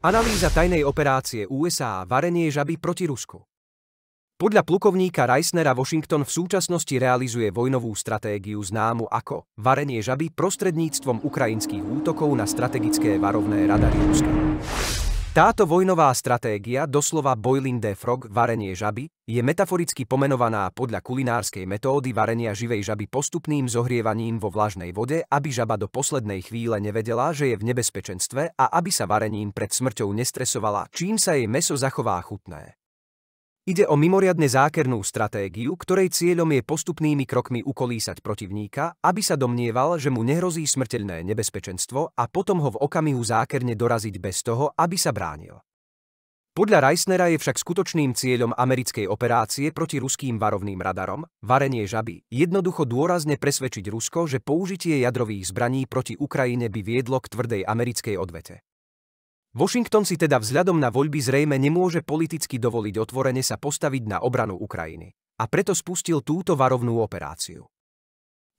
Analýza tajnej operácie USA varenie žaby proti Rusku. Podľa plukovníka Reisnera Washington v súčasnosti realizuje vojnovú stratégiu známu ako varenie žaby prostredníctvom ukrajinských útokov na strategické varovné radary Ruska. Táto vojnová stratégia, doslova boiling the frog, varenie žaby, je metaforicky pomenovaná podľa kulinárskej metódy varenia živej žaby postupným zohrievaním vo vlažnej vode, aby žaba do poslednej chvíle nevedela, že je v nebezpečenstve a aby sa varením pred smrťou nestresovala, čím sa jej meso zachová chutné. Ide o mimoriadne zákernú stratégiu, ktorej cieľom je postupnými krokmi ukolísať protivníka, aby sa domnieval, že mu nehrozí smrteľné nebezpečenstvo a potom ho v okamihu zákerne doraziť bez toho, aby sa bránil. Podľa Reisnera je však skutočným cieľom americkej operácie proti ruským varovným radarom, varenie žaby, jednoducho dôrazne presvedčiť Rusko, že použitie jadrových zbraní proti Ukrajine by viedlo k tvrdej americkej odvete. Washington si teda vzhľadom na voľby zrejme nemôže politicky dovoliť otvorene sa postaviť na obranu Ukrajiny a preto spustil túto varovnú operáciu.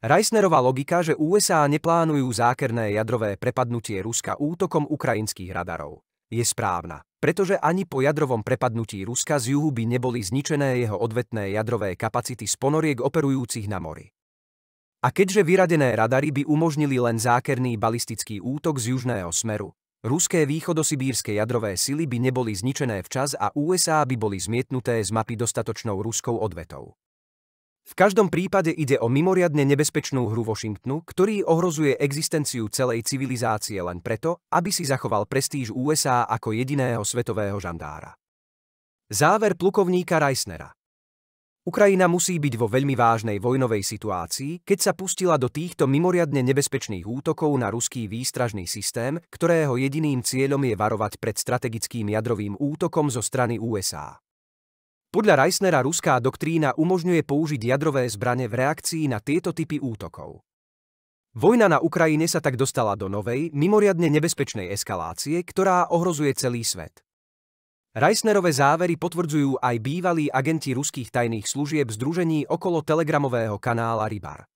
Reisnerová logika, že USA neplánujú zákerné jadrové prepadnutie Ruska útokom ukrajinských radarov, je správna, pretože ani po jadrovom prepadnutí Ruska z juhu by neboli zničené jeho odvetné jadrové kapacity z ponoriek operujúcich na mori. A keďže vyradené radary by umožnili len zákerný balistický útok z južného smeru, Ruské východosibírske jadrové sily by neboli zničené včas a USA by boli zmietnuté z mapy dostatočnou ruskou odvetou. V každom prípade ide o mimoriadne nebezpečnú hru Washingtonu, ktorý ohrozuje existenciu celej civilizácie len preto, aby si zachoval prestíž USA ako jediného svetového žandára. Záver plukovníka Reisnera Ukrajina musí byť vo veľmi vážnej vojnovej situácii, keď sa pustila do týchto mimoriadne nebezpečných útokov na ruský výstražný systém, ktorého jediným cieľom je varovať pred strategickým jadrovým útokom zo strany USA. Podľa Reisnera ruská doktrína umožňuje použiť jadrové zbrane v reakcii na tieto typy útokov. Vojna na Ukrajine sa tak dostala do novej, mimoriadne nebezpečnej eskalácie, ktorá ohrozuje celý svet. Reisnerové závery potvrdzujú aj bývalí agenti ruských tajných služieb združení okolo telegramového kanála Rybar.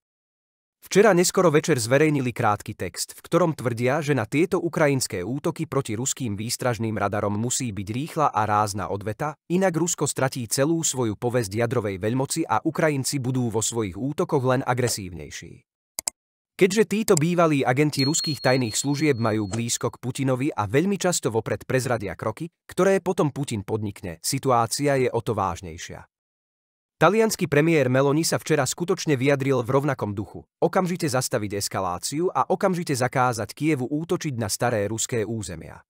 Včera neskoro večer zverejnili krátky text, v ktorom tvrdia, že na tieto ukrajinské útoky proti ruským výstražným radarom musí byť rýchla a rázna odveta, inak Rusko stratí celú svoju povesť jadrovej veľmoci a Ukrajinci budú vo svojich útokoch len agresívnejší. Keďže títo bývalí agenti ruských tajných služieb majú blízko k Putinovi a veľmi často vopred prezradia kroky, ktoré potom Putin podnikne, situácia je o to vážnejšia. Talianský premiér Meloni sa včera skutočne vyjadril v rovnakom duchu. Okamžite zastaviť eskaláciu a okamžite zakázať Kievu útočiť na staré ruské územia.